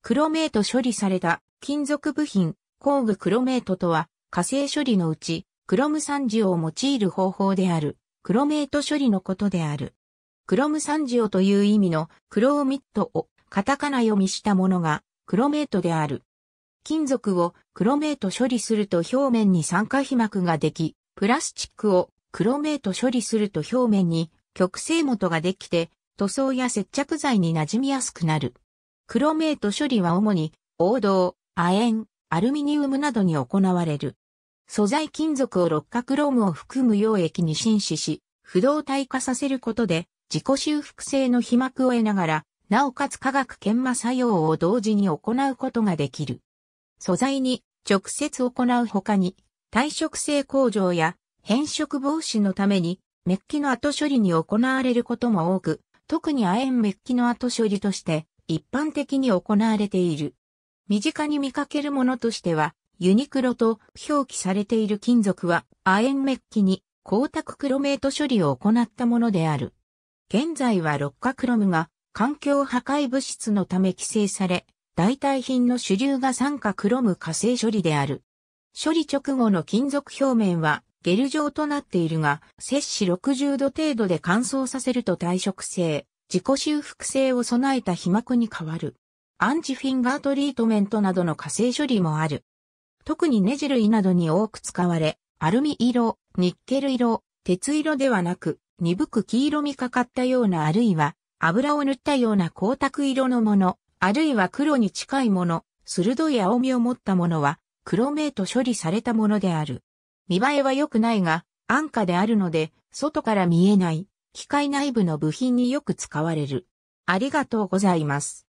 クロメート処理された金属部品、工具クロメートとは、火星処理のうち、クロム酸ジオを用いる方法である、クロメート処理のことである。クロム酸ジオという意味のクローミットをカタカナ読みしたものがクロメートである。金属をクロメート処理すると表面に酸化皮膜ができ、プラスチックをクロメート処理すると表面に極性元ができて塗装や接着剤になじみやすくなる。クロメート処理は主に、黄銅、亜鉛、アルミニウムなどに行われる。素材金属を六角ロームを含む溶液に浸死し、不動体化させることで、自己修復性の被膜を得ながら、なおかつ化学研磨作用を同時に行うことができる。素材に直接行う他に、耐食性向上や変色防止のために、メッキの後処理に行われることも多く、特に亜鉛メッキの後処理として、一般的に行われている。身近に見かけるものとしては、ユニクロと表記されている金属は、亜鉛メッキに光沢クロメート処理を行ったものである。現在は六化クロムが環境破壊物質のため規制され、代替品の主流が酸化クロム化成処理である。処理直後の金属表面はゲル状となっているが、摂氏60度程度で乾燥させると耐食性、自己修復性を備えた皮膜に変わる。アンチフィンガートリートメントなどの火星処理もある。特にネジ類などに多く使われ、アルミ色、ニッケル色、鉄色ではなく、鈍く黄色みかかったようなあるいは、油を塗ったような光沢色のもの、あるいは黒に近いもの、鋭い青みを持ったものは、黒目と処理されたものである。見栄えは良くないが、安価であるので、外から見えない、機械内部の部品によく使われる。ありがとうございます。